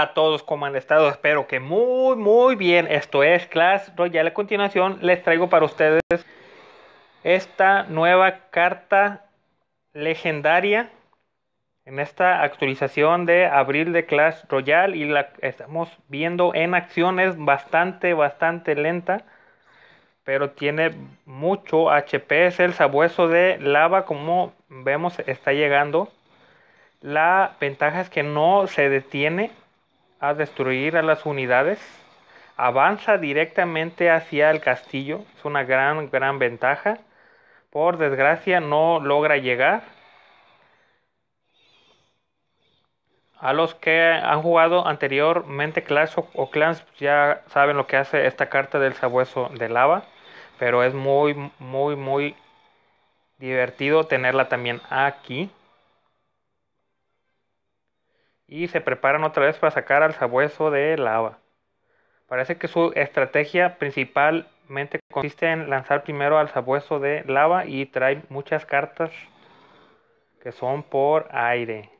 a todos, como han estado? Espero que muy, muy bien. Esto es Clash Royale. A continuación les traigo para ustedes esta nueva carta legendaria en esta actualización de abril de Clash Royale y la estamos viendo en acciones bastante, bastante lenta. Pero tiene mucho HP, es el sabueso de lava como vemos está llegando. La ventaja es que no se detiene a destruir a las unidades. Avanza directamente hacia el castillo. Es una gran, gran ventaja. Por desgracia no logra llegar. A los que han jugado anteriormente Clash o, Clans ya saben lo que hace esta carta del sabueso de lava. Pero es muy, muy, muy divertido tenerla también aquí y se preparan otra vez para sacar al sabueso de lava. Parece que su estrategia principalmente consiste en lanzar primero al sabueso de lava y trae muchas cartas que son por aire.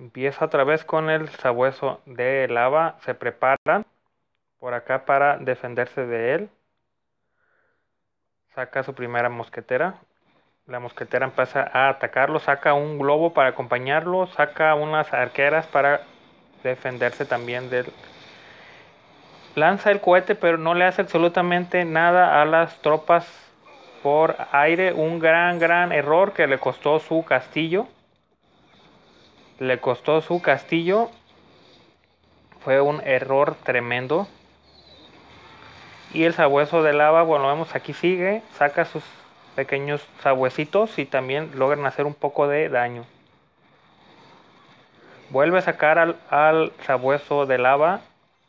Empieza otra vez con el sabueso de lava, se preparan por acá para defenderse de él. Saca su primera mosquetera, la mosquetera empieza a atacarlo, saca un globo para acompañarlo, saca unas arqueras para defenderse también del... Lanza el cohete, pero no le hace absolutamente nada a las tropas por aire. Un gran, gran error que le costó su castillo. Le costó su castillo. Fue un error tremendo. Y el sabueso de lava, bueno, vemos aquí sigue, saca sus pequeños sabuesitos y también logran hacer un poco de daño. Vuelve a sacar al, sabueso de lava.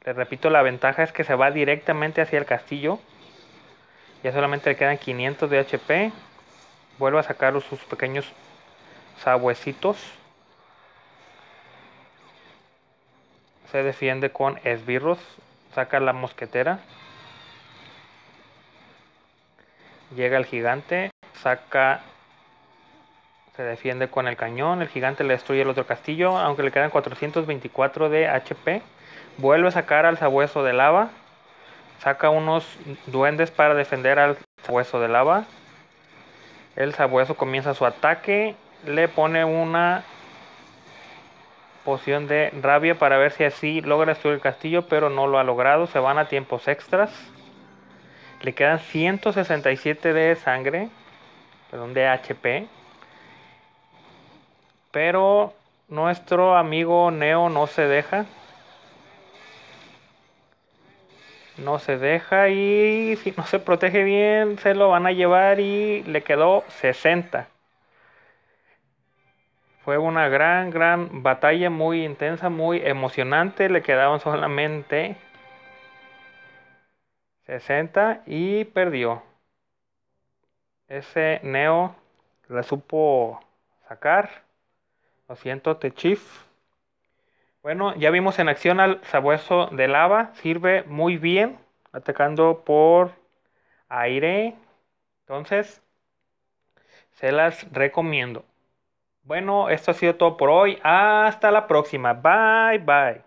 Les repito, la ventaja es que se va directamente hacia el castillo. Ya solamente le quedan 500 de HP. Vuelve a sacar sus pequeños sabuesitos. Se defiende con esbirros. Saca la mosquetera. Llega el gigante, saca, se defiende con el cañón, el gigante le destruye el otro castillo, aunque le quedan 424 de HP. Vuelve a sacar al sabueso de lava, saca unos duendes para defender al sabueso de lava. El sabueso comienza su ataque, le pone una poción de rabia para ver si así logra destruir el castillo, pero no lo ha logrado, se van a tiempos extras. Le quedan 167 de sangre, perdón, de HP. Pero nuestro amigo Neo no se deja. No se deja y si no se protege bien se lo van a llevar y le quedó 60. Fue una gran, gran batalla, muy intensa, muy emocionante. Le quedaban solamente 60 y perdió. Ese Neo le supo sacar. Lo siento, te chief. Bueno, ya vimos en acción al sabueso de lava. Sirve muy bien atacando por aire. Entonces, se las recomiendo. Bueno, esto ha sido todo por hoy. Hasta la próxima. Bye, bye.